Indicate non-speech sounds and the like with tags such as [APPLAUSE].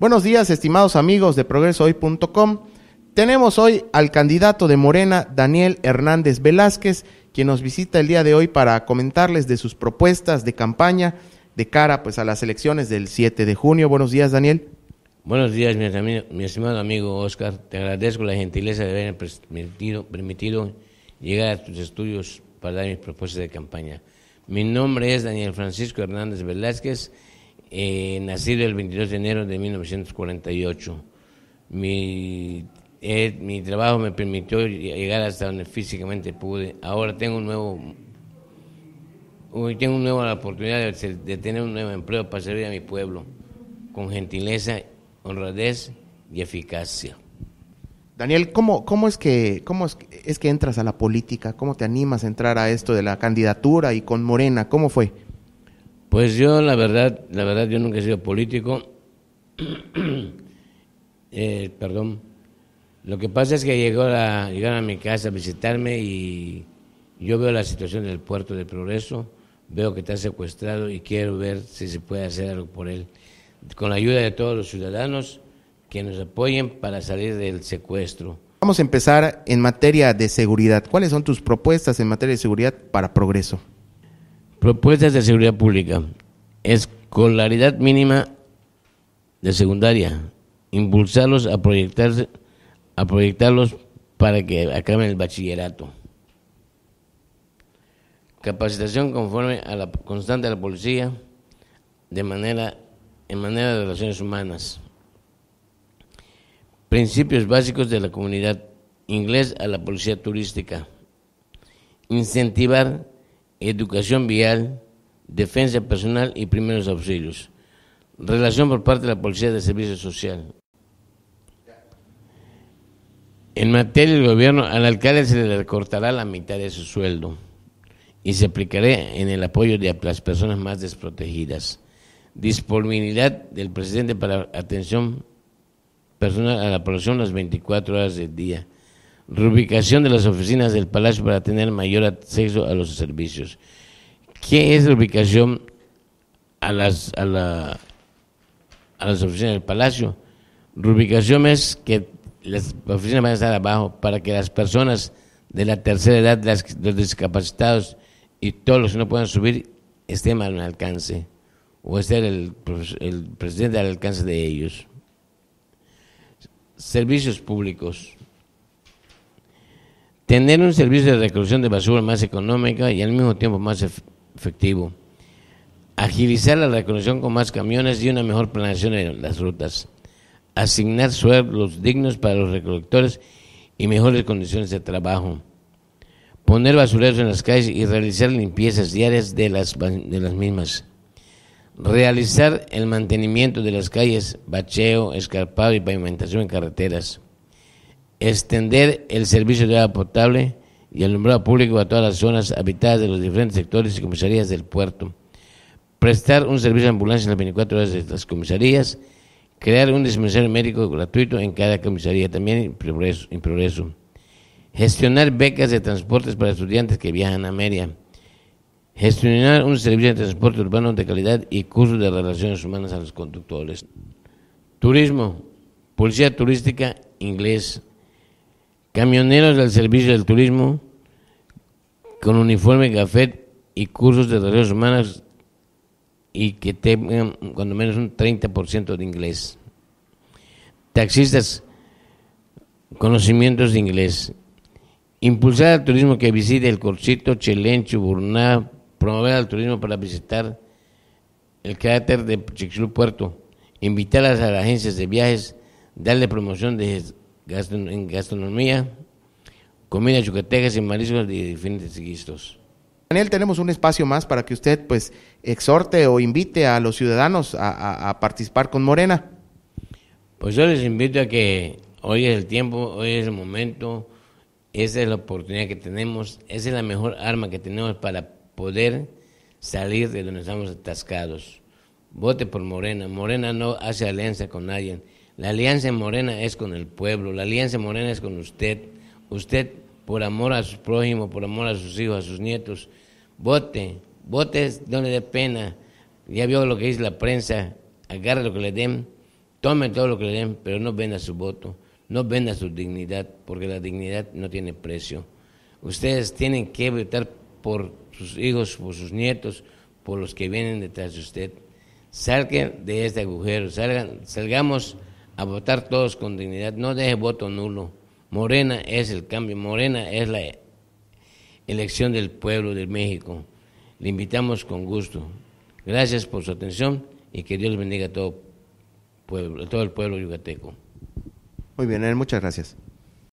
Buenos días, estimados amigos de progresohoy.com. Tenemos hoy al candidato de Morena, Daniel Hernández Velázquez, quien nos visita el día de hoy para comentarles de sus propuestas de campaña de cara pues, a las elecciones del 7 de junio. Buenos días, Daniel. Buenos días, mi, estimado amigo Oscar. Te agradezco la gentileza de haberme permitido, permitido llegar a tus estudios para dar mis propuestas de campaña. Mi nombre es Daniel Francisco Hernández Velázquez eh, nacido el 22 de enero de 1948. Eh, mi, trabajo me permitió llegar hasta donde físicamente pude. Ahora tengo un nuevo, hoy tengo una nueva oportunidad de, tener un nuevo empleo para servir a mi pueblo con gentileza, honradez y eficacia. Daniel, ¿cómo, cómo, es, que, cómo es que entras a la política? ¿Cómo te animas a entrar a esto de la candidatura y con Morena? ¿Cómo fue? Pues yo, la verdad, la verdad, yo nunca he sido político. [CLEARS THROAT] Eh, perdón. Lo que pasa es que llegó a llegaron a mi casa a visitarme y yo veo la situación del puerto de progreso, veo que está secuestrado y quiero ver si se puede hacer algo por él. Con la ayuda de todos los ciudadanos que nos apoyen para salir del secuestro. Vamos a empezar en materia de seguridad. ¿Cuáles son tus propuestas en materia de seguridad para progreso? Propuestas de seguridad pública. Escolaridad mínima de secundaria. Impulsarlos a proyectarse, a proyectarlos para que acaben el bachillerato. Capacitación conforme a la constante de la policía de manera, en manera de relaciones humanas. Principios básicos de la comunidad. Inglés a la policía turística. Incentivar educación vial, defensa personal y primeros auxilios. Relación por parte de la Policía de Servicio Social. En materia del gobierno, al alcalde se le recortará la mitad de su sueldo y se aplicará en el apoyo de las personas más desprotegidas. Disponibilidad del presidente para atención personal a la población las 24 horas del día. Reubicación de las oficinas del Palacio para tener mayor acceso a los servicios. ¿Qué es reubicación a las, a, las oficinas del Palacio? Reubicación es que las oficinas van a estar abajo para que las personas de la tercera edad, los discapacitados y todos los que no puedan subir estén al alcance o esté el, el presidente al alcance de ellos. Servicios públicos tener un servicio de recolección de basura más económica y al mismo tiempo más efectivo, agilizar la recolección con más camiones y una mejor planeación de las rutas, asignar sueldos dignos para los recolectores y mejores condiciones de trabajo, poner basureros en las calles y realizar limpiezas diarias de las, de las mismas realizar el mantenimiento de las calles, bacheo, escarpado y pavimentación en carreteras, extender el servicio de agua potable y alumbrado público a todas las zonas habitadas de los diferentes sectores y comisarías del puerto, prestar un servicio de ambulancia en las 24 horas de las comisarías, crear un dispensario médico gratuito en cada comisaría, también en progreso, gestionar becas de transportes para estudiantes que viajan a Media, gestionar un servicio de transporte urbano de calidad y cursos de relaciones humanas a los conductores, turismo, policía turística, inglés, Camioneros del servicio del turismo con uniforme, gafet y cursos de relaciones humanas y que tengan cuando menos un 30% de inglés. Taxistas, conocimientos de inglés. Impulsar al turismo que visite el Corsito, Chelén, Chuburná, promover al turismo para visitar el carácter de Chicxulub Puerto, invitar a las agencias de viajes, darle promoción de en gastronomía, comida chucatecas y mariscos de diferentes guistos. Daniel, tenemos un espacio más para que usted pues exhorte o invite a los ciudadanos a, a participar con Morena. Pues yo les invito a que hoy es el tiempo, hoy es el momento, esa es la oportunidad que tenemos, esa es la mejor arma que tenemos para poder salir de donde estamos atascados. Vote por Morena. Morena no hace alianza con nadie. La alianza morena es con el pueblo, la alianza morena es con usted. Usted, por amor a sus prójimos, por amor a sus hijos, a sus nietos, vote, vote, donde le dé pena. Ya vio lo que dice la prensa, agarre lo que le den, tome todo lo que le den, pero no venda su voto, no venda su dignidad, porque la dignidad no tiene precio. Ustedes tienen que votar por sus hijos, por sus nietos, por los que vienen detrás de usted. Salgan de este agujero, salgan, salgamos a votar todos con dignidad, no deje voto nulo. Morena es el cambio, Morena es la elección del pueblo de México. Le invitamos con gusto. Gracias por su atención y que Dios bendiga a todo, pueblo, todo el pueblo yucateco. Muy bien, muchas gracias.